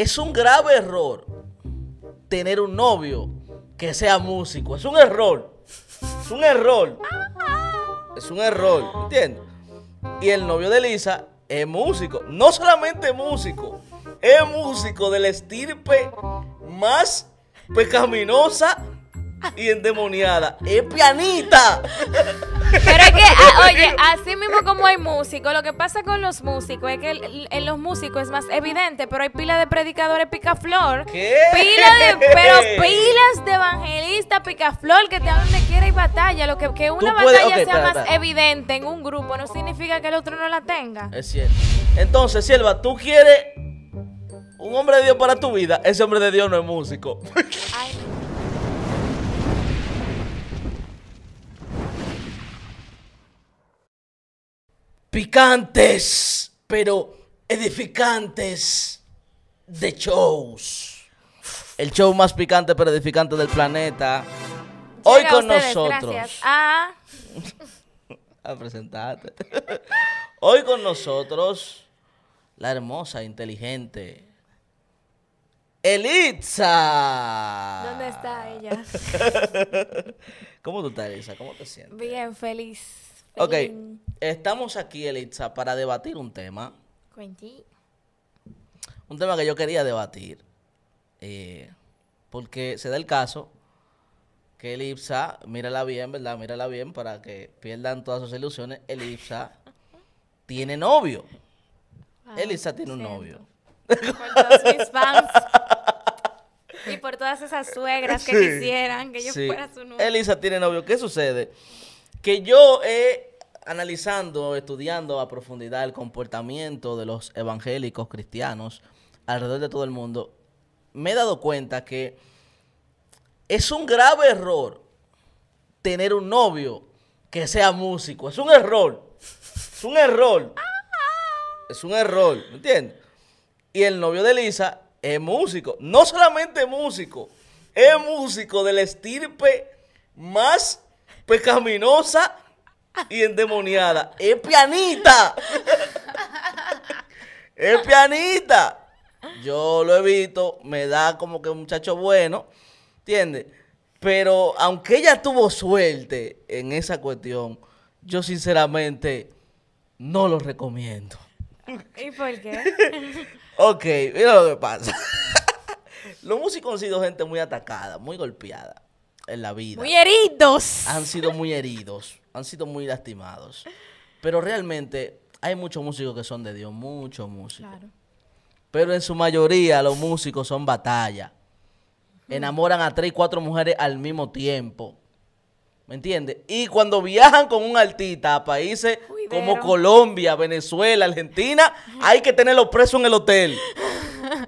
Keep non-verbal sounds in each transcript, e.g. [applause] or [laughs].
Es un grave error tener un novio que sea músico. Es un error. Es un error. Es un error. ¿Entiendes? Y el novio de Lisa es músico. No solamente músico. Es músico de la estirpe más pecaminosa y endemoniada. ¡Es pianita! Pero es que, ah, [laughs] oye, así mismo como hay músicos, lo que pasa con los músicos es que en los músicos es más evidente, pero hay pila de predicadores picaflor. ¿Qué? Pila de, pero [laughs] pilas de evangelistas picaflor que te hablan de quiera y batalla. Lo que, una batalla sea más evidente en un grupo no significa que el otro no la tenga. Es cierto. Entonces, Silva, tú quieres un hombre de Dios para tu vida. Ese hombre de Dios no es músico. Ay, picantes, pero edificantes de shows. El show más picante pero edificante del planeta. Hoy con nosotros. Ah. [laughs] a... presentarte. [laughs] Hoy con nosotros la hermosa, inteligente, Elitza. ¿Dónde está ella? [laughs] ¿Cómo tú estás, ¿Cómo te sientes? Bien, feliz. feliz. Ok. Estamos aquí, Elisa, para debatir un tema. Un tema que yo quería debatir. Eh, porque se da el caso que Elipsa, mírala bien, ¿verdad? Mírala bien para que pierdan todas sus ilusiones. Elisa [laughs] tiene novio. Ah, Elisa tiene un novio. Por todos mis fans. [laughs] y por todas esas suegras que quisieran que yo fuera su novio. Elisa tiene novio. ¿Qué sucede? Que yo he analizando, estudiando a profundidad el comportamiento de los evangélicos cristianos alrededor de todo el mundo, me he dado cuenta que es un grave error tener un novio que sea músico. Es un error. Es un error. Es un error, ¿me entiendes? Y el novio de Lisa es músico. No solamente músico, es músico del estirpe más pecaminosa y endemoniada. ¡Es pianita! ¡Es pianita! Yo lo he visto me da como que un muchacho bueno, ¿entiendes? Pero aunque ella tuvo suerte en esa cuestión, yo sinceramente no lo recomiendo. ¿Y por qué? [laughs] ok, mira lo que pasa. [laughs] Los músicos han sido gente muy atacada, muy golpeada en la vida. Muy heridos. Han sido muy heridos han sido muy lastimados. Pero realmente hay muchos músicos que son de Dios, muchos músicos. Pero en su mayoría los músicos son batalla. Enamoran a tres, cuatro mujeres al mismo tiempo. ¿Me entiendes? Y cuando viajan con un artista a países como Colombia, Venezuela, Argentina, hay que tenerlos presos en el hotel. [laughs]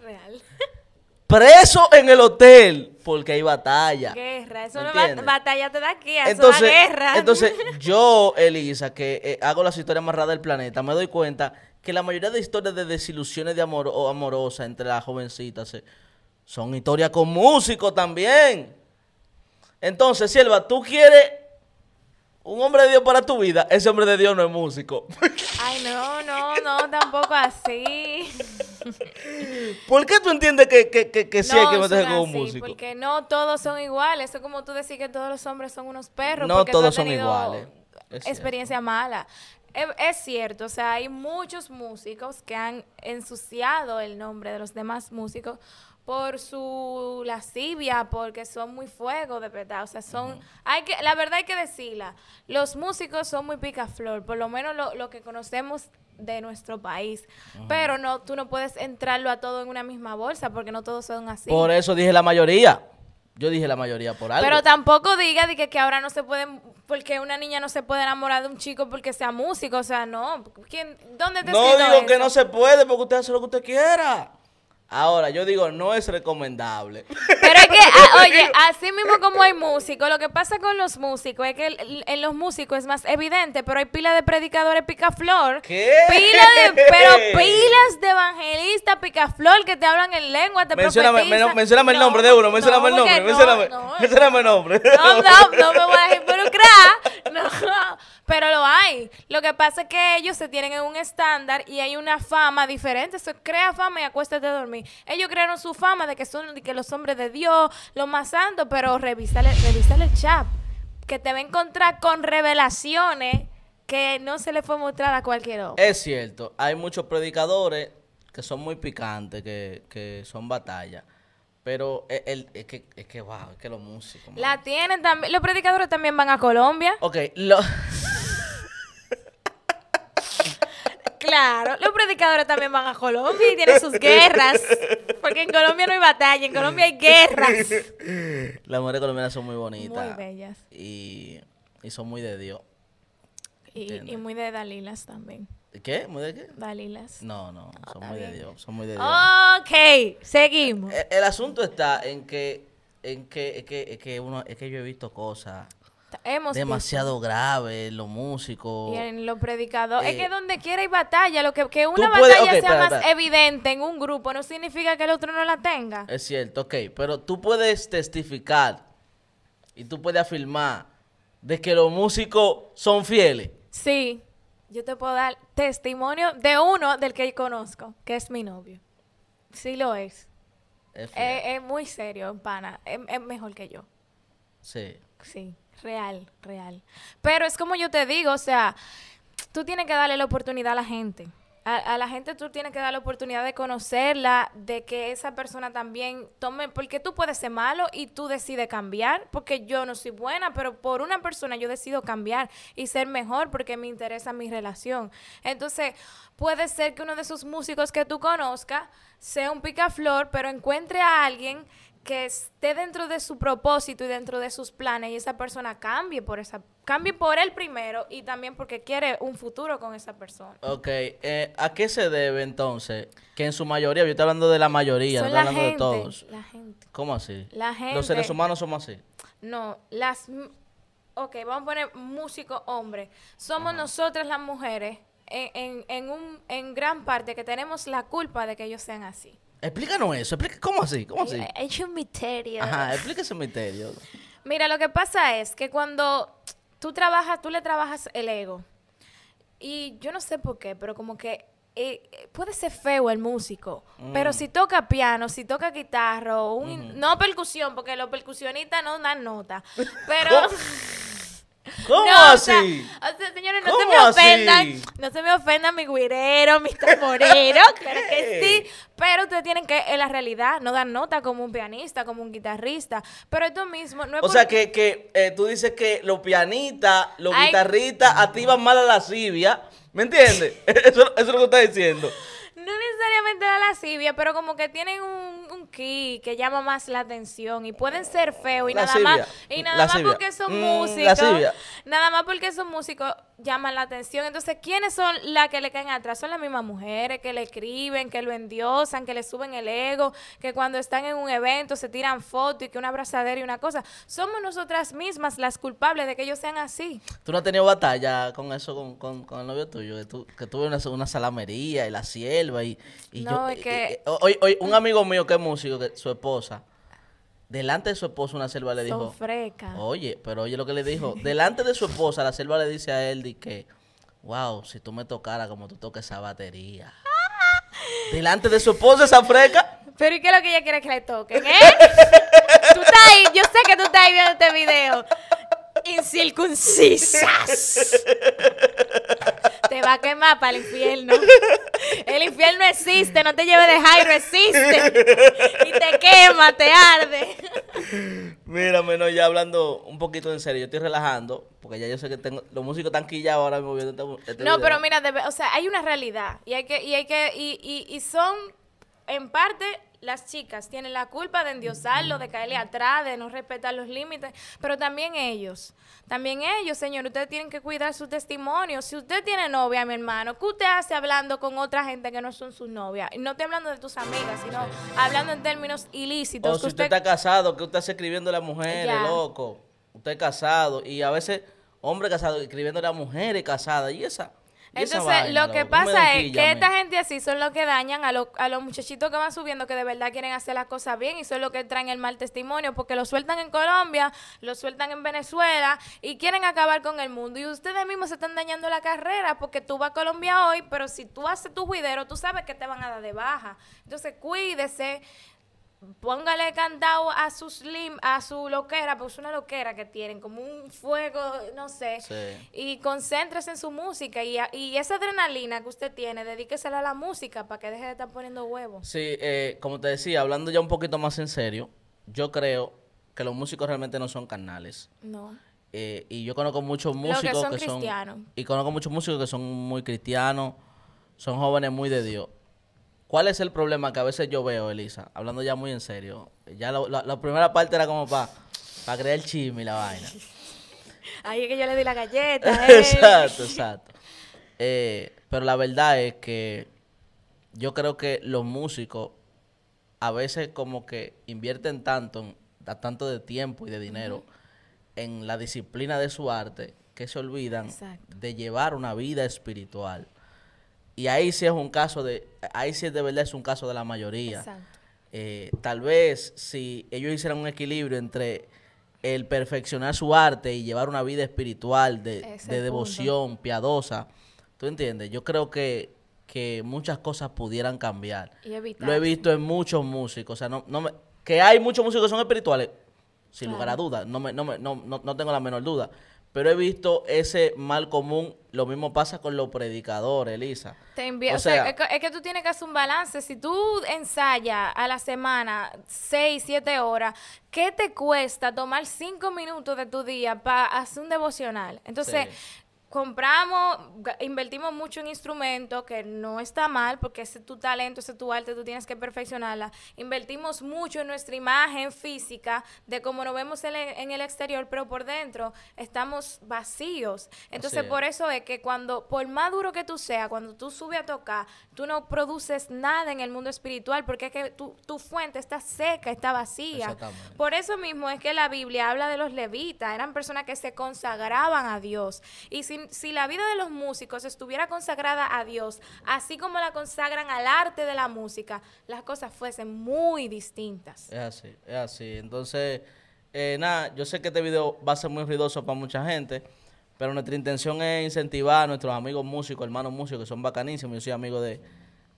Real. Preso en el hotel porque hay batalla. Guerra, eso no es batalla te da aquí, entonces, guerra. Entonces, [laughs] yo, Elisa, que eh, hago las historias más raras del planeta, me doy cuenta que la mayoría de historias de desilusiones de amor o amorosa entre las jovencitas eh, son historias con músicos también. Entonces, Silva, tú quieres un hombre de Dios para tu vida, ese hombre de Dios no es músico. [laughs] Ay, no, no, no, tampoco así. ¿Por qué tú entiendes que, que, que, que sí no, hay que meterse con un músico? Porque no todos son iguales. Eso como tú decís que todos los hombres son unos perros. No todos son iguales. experiencia mala. Es, cierto, o sea, hay muchos músicos que han ensuciado el nombre de los demás músicos por su lascivia, porque son muy fuego, de verdad. O sea, son, hay que, la verdad hay que decirla, los músicos son muy picaflor, por lo menos lo, lo que conocemos de nuestro país. Pero no, tú no puedes entrarlo a todo en una misma bolsa porque no todos son así. Por eso dije la mayoría. Yo dije la mayoría por algo. Pero tampoco diga de que, que, ahora no se puede porque una niña no se puede enamorar de un chico porque sea músico, o sea, no. ¿Quién, ¿Dónde te No digo que no se puede porque usted hace lo que usted quiera. Ahora, yo digo, no es recomendable. Pero es que, ah, así mismo como hay músicos, lo que pasa con los músicos es que en los músicos es más evidente, pero hay pila de predicadores picaflor. ¿Qué? Pila de, pero [laughs] pilas de evangelistas picaflor que te hablan en lengua, te Mencióname, profetizan. el nombre de uno, mencióname el nombre, no, mencióname, el nombre. no, no, no me voy a crea, [laughs] No, pero lo hay. Lo que pasa es que ellos se tienen en un estándar y hay una fama diferente. crea fama y acuéstate a dormir. Ellos crearon su fama de que son que los hombres de Dios, los más santos, pero revisale, revisale el chat. Que te va a encontrar con revelaciones que no se le fue mostrada a cualquier otro. Es cierto, hay muchos predicadores que son muy picantes, que, que son batallas. Pero eh, es, que, es que, wow, es que los músicos. La tienen también. Los predicadores también van a Colombia. Ok, [laughs] Claro, los predicadores también van a Colombia y tienen sus guerras. Porque en Colombia no hay batalla, en Colombia hay guerras. Las mujeres colombianas son muy bonitas. Muy bellas. Y, y son muy de Dios. Y, y muy de Dalilas también. ¿Qué? ¿Muy de qué? Dalilas. No, no, son muy de Dios, son muy de Dios. Ok, seguimos. E-, el, asunto está en que, en que, uno, es que yo he visto cosas demasiado graves, en los músicos. Y en los predicadores. es que eh, donde quiera hay batalla. Lo que, que una batalla sea más evidente en un grupo no significa que el otro no la tenga. Es cierto, ok, pero tú puedes testificar y tú puedes afirmar de que los músicos son fieles. Sí yo te puedo dar testimonio de uno del que conozco, que es mi novio. Sí lo es. Eh, es, muy serio, pana. Es, es, mejor que yo. Sí. Sí, real, real. Pero es como yo te digo, o sea, tú tienes que darle la oportunidad a la gente a, la gente tú tienes que dar la oportunidad de conocerla, de que esa persona también tome, porque tú puedes ser malo y tú decides cambiar, porque yo no soy buena, pero por una persona yo decido cambiar y ser mejor porque me interesa mi relación. Entonces, puede ser que uno de esos músicos que tú conozcas sea un picaflor, pero encuentre a alguien que esté dentro de su propósito y dentro de sus planes y esa persona cambie por esa cambie por él primero y también porque quiere un futuro con esa persona. Ok, eh, ¿a qué se debe entonces? Que en su mayoría, yo estoy hablando de la mayoría, no estoy hablando de todos. La gente. ¿Cómo así? Los seres humanos somos así. No, las... Ok, vamos a poner músico hombre. Somos nosotras las mujeres en, en, un, en gran parte que tenemos la culpa de que ellos sean así. Explícanos eso. explícanos, ¿Cómo así? ¿Cómo así? Es un misterio. Ajá, explíquese un misterio. [laughs] Mira, lo que pasa es que cuando tú trabajas, tú le trabajas el ego. Y yo no sé por qué, pero como que eh, puede ser feo el músico, mm. pero si toca piano, si toca guitarra, no percusión, porque los percusionistas no dan nota, [laughs] pero... ¿Cómo no, así? O sea, señores, no se me ofendan. No se me ofendan mi guirero, mi tamboreros. [laughs] sí. Pero ustedes tienen que, en la realidad, no dan nota como un pianista, como un guitarrista. Pero tú mismo no es O sea, que, que eh, tú dices que los pianistas, los guitarristas activan mal a la lascivia. ¿Me entiendes? [laughs] eso, es lo que está diciendo de la lascivia, pero como que tienen un, un ki que llama más la atención y pueden ser feos y nada más y nada más porque son mm, músicos, nada más porque son músicos llaman la atención. Entonces, ¿quiénes son las que le caen atrás? Son las mismas mujeres que le escriben, que lo endiosan, que le suben el ego, que cuando están en un evento se tiran fotos y que una abrazadera y una cosa. Somos nosotras mismas las culpables de que ellos sean así. ¿Tú no has tenido batalla con eso, con, con, el novio tuyo? Que, tú, tuve una, una salamería y la sierva y no, es eh, que... hoy, eh, eh, un amigo mío que es músico, su esposa, delante de su esposa una selva le dijo... freca. Oye, pero oye lo que le dijo. delante de su esposa, la selva le dice a él que, wow, si tú me tocaras como tú toques esa batería. [laughs] delante de su esposa esa freca. Pero ¿y qué es lo que ella quiere que le toquen, eh? [laughs] tú estás yo sé que tú estás ahí viendo este video. Incircuncisas. [laughs] va a quemar para el infierno. El infierno existe, no te lleves de Jairo, existe. Y te quema, te arde. Mira, menos ya hablando un poquito en serio, yo estoy relajando, porque ya yo sé que tengo, los músicos están quillados ahora mismo este este No, pero mira, o sea, hay una realidad y hay que, y hay que, y, y son en parte las chicas tienen la culpa de endiosarlo, de caerle atrás, de no respetar los límites, pero también ellos. También ellos, señor, ustedes tienen que cuidar su testimonio. Si usted tiene novia, mi hermano, ¿qué usted hace hablando con otra gente que no son sus novias? No estoy hablando de tus amigas, sino hablando en términos ilícitos. O si usted... está casado, ¿qué usted hace escribiendo a la mujer, loco? Usted es casado y a veces hombre casado escribiendo a las mujeres casadas y esa entonces, lo que pasa es que esta gente así son los que dañan a, a los muchachitos que van subiendo que de verdad quieren hacer las cosas bien y son los que traen el mal testimonio porque lo sueltan en Colombia, lo sueltan en Venezuela y quieren acabar con el mundo. Y ustedes mismos se están dañando la carrera porque tú vas a Colombia hoy, pero si tú haces tu juidero, tú sabes que te van a dar de baja. Entonces, cuídese póngale candado a su slim, a su loquera, pues es una loquera que tienen, como un fuego, no sé, sí. y concéntrese en su música y, esa adrenalina que usted tiene, dedíquesela a la música para que deje de estar poniendo huevos. Sí, eh, como te decía, hablando ya un poquito más en serio, yo creo que los músicos realmente no son canales. No. Eh, y yo conozco muchos músicos que, son, cristianos. y conozco muchos músicos que son muy cristianos, son jóvenes muy de Dios. ¿Cuál es el problema que a veces yo veo, Elisa? Hablando ya muy en serio. Ya la, primera parte era como para crear el chisme y la vaina. [laughs] Ahí es que yo le di la galleta. [laughs] Eh. exacto, exacto. Eh, pero la verdad es que yo creo que los músicos a veces como que invierten tanto, da tanto de tiempo y de dinero en la disciplina de su arte que se olvidan de llevar una vida espiritual y ahí sí es un caso de, ahí sí de verdad es un caso de la mayoría. Exacto. Eh, tal vez si ellos hicieran un equilibrio entre el perfeccionar su arte y llevar una vida espiritual de, devoción piadosa, ¿tú entiendes? Yo creo que, que muchas cosas pudieran cambiar. Lo he visto en muchos músicos, o sea, no, no que hay muchos músicos que son espirituales, sin lugar a dudas, no, no, no, no tengo la menor duda pero he visto ese mal común. Lo mismo pasa con los predicadores, Elisa. o, sea, es, que, tú tienes que hacer un balance. Si tú ensayas a la semana seis, siete horas, ¿qué te cuesta tomar cinco minutos de tu día para hacer un devocional? Entonces, compramos, invertimos mucho en instrumentos, que no está mal, porque ese es tu talento, ese es tu arte, tú tienes que perfeccionarla. Invertimos mucho en nuestra imagen física, de cómo nos vemos en, el exterior, pero por dentro estamos vacíos. Entonces, por eso es que cuando, por más duro que tú seas, cuando tú subes a tocar, tú no produces nada en el mundo espiritual, porque es que tu, tu fuente está seca, está vacía. Por eso mismo es que la Biblia habla de los levitas, eran personas que se consagraban a Dios. Y si si, la vida de los músicos estuviera consagrada a Dios, así como la consagran al arte de la música, las cosas fuesen muy distintas. Es así, es así. Entonces, eh, nada, yo sé que este video va a ser muy ruidoso para mucha gente, pero nuestra intención es incentivar a nuestros amigos músicos, hermanos músicos, que son bacanísimos. Yo soy amigo de,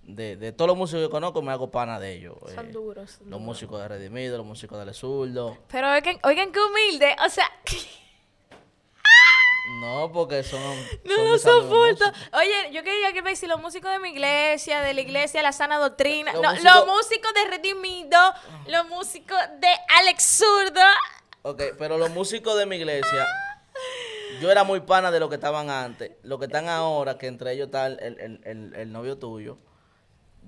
de, todos los músicos que conozco, me hago pana de ellos. Son eh, duros. los músicos de Redimido, los músicos de zurdo Pero oigan, oigan qué humilde, o sea... [laughs] No, porque son. No son lo Oye, yo quería que me si los músicos de mi iglesia, de la iglesia, la sana doctrina. Los no, músicos... los músicos de Redimido, los músicos de Alex Zurdo. Ok, pero los músicos de mi iglesia. yo era muy pana de lo que estaban antes. Lo que están ahora, que entre ellos está el novio tuyo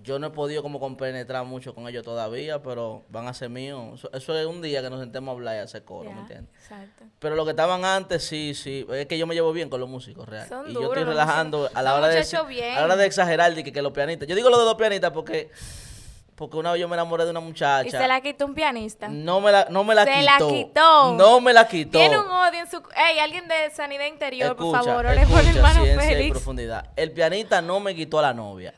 yo no he podido como compenetrar mucho con ellos todavía, pero van a ser míos. Eso, es un día que nos sentemos a hablar y a hacer coro, ¿me entiendes? Exacto. Pero lo que estaban antes, sí, sí. Es que yo me llevo bien con los músicos, real. y yo estoy relajando a la, hora de, a la hora de exagerar de que, que, los pianistas. Yo digo lo de los pianistas porque porque una vez yo me enamoré de una muchacha. ¿Y se la quitó un pianista? No me la, no me la quitó. Se la quitó. No me la quitó. Tiene un odio en su... Ey, alguien de Sanidad Interior, por favor, le ponen En profundidad. El pianista no me quitó a la novia.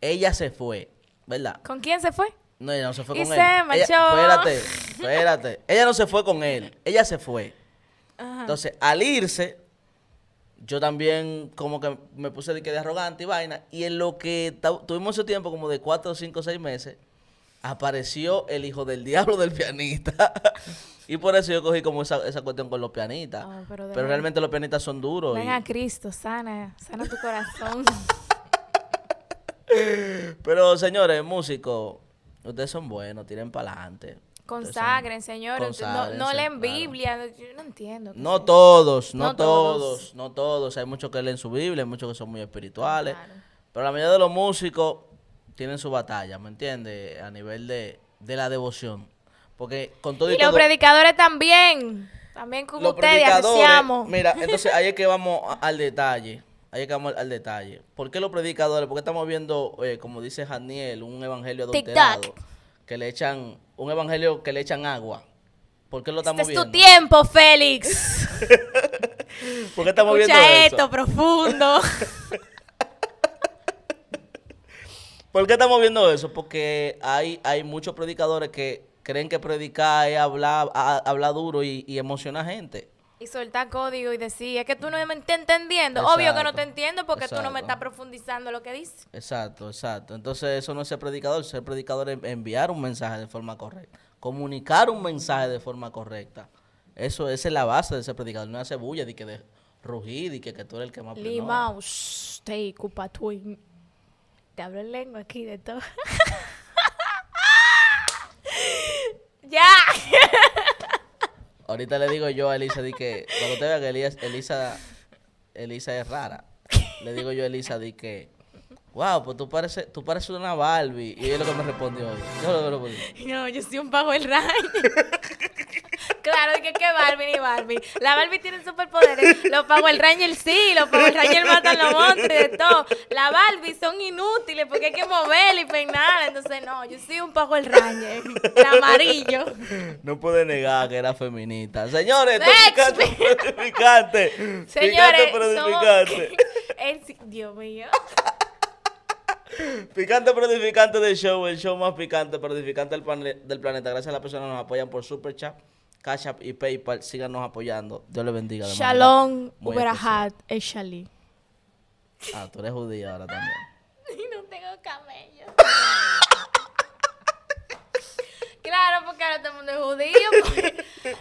Ella se fue, ¿verdad? ¿Con quién se fue? No, ella no se fue con él. Ella, espérate, [laughs] espérate. ella no se fue con él. Ella se fue. Entonces, al irse, yo también como que me puse de, que arrogante y vaina. Y en lo que tuvimos ese tiempo, como de cuatro, cinco, seis meses, apareció el hijo del diablo del pianista. [laughs] y por eso yo cogí como esa, cuestión con los pianistas. Oh, pero, realmente los pianistas son duros. Ven a Cristo, sana, sana tu corazón. [laughs] Pero señores, músicos, ustedes son buenos, tienen para adelante. Consagren, señores. No, leen Biblia. Yo no entiendo. No todos, no, todos. no todos. Hay muchos que leen su Biblia, hay muchos que son muy espirituales. Pero la mayoría de los músicos tienen su batalla, ¿me entiendes? A nivel de, la devoción. Porque con todo y, los predicadores también. También como ustedes anunciamos. Mira, entonces ahí es que [laughs] vamos al detalle ahí llegamos al, detalle. ¿Por qué los predicadores? Porque estamos viendo, eh, como dice Janiel, un evangelio adulterado. Que le echan, un evangelio que le echan agua. ¿Por qué lo estamos viendo? Este es tu tiempo, Félix. [laughs] ¿Por qué estamos Escucha esto, profundo. [laughs] ¿Por qué estamos viendo eso? Porque hay, hay muchos predicadores que creen que predicar es hablar, hablar duro y, y emocionar gente y soltar código y decir, es que tú no me estás entendiendo. Obvio que no te entiendo porque tú no me estás profundizando lo que dices. Exacto, exacto. Entonces eso no es ser predicador. Ser predicador es enviar un mensaje de forma correcta. Comunicar un mensaje de forma correcta. Eso, esa es la base de ser predicador. No hace bulla de que de rugir y que, que tú eres el que más mouse te culpa Te hablo en lengua aquí de todo. [laughs] ya. [laughs] Ahorita le digo yo a Elisa di que cuando te vea que Elisa, Elisa, es rara. Le digo yo a Elisa di que Wow, pues tú pareces, tú pareces una Barbie. Y es lo que me respondió hoy. No, yo soy un pago el rayo. [laughs] claro de que, que Barbie ni Barbie. La Barbie tiene superpoderes. Los Power Rangers sí, los Power Rangers matan los monstruos y de todo. La Barbie son inútiles porque hay que mover y peinar. Entonces, no, yo soy un Power Ranger. El amarillo. No puede negar que era feminista. Señores, picante, [laughs] Señores, picante, pero [laughs] Dios mío. Picante pero edificante del show, el show más picante pero del, del planeta. Gracias a las personas que nos apoyan por Super Chat. Cash App y PayPal. Síganos apoyando. Dios les bendiga. Shalom Uberahat Eshali Ah, tú eres judía ahora también. [laughs] y no tengo cabello [laughs] claro, porque ahora todo el mundo es judío. Pues.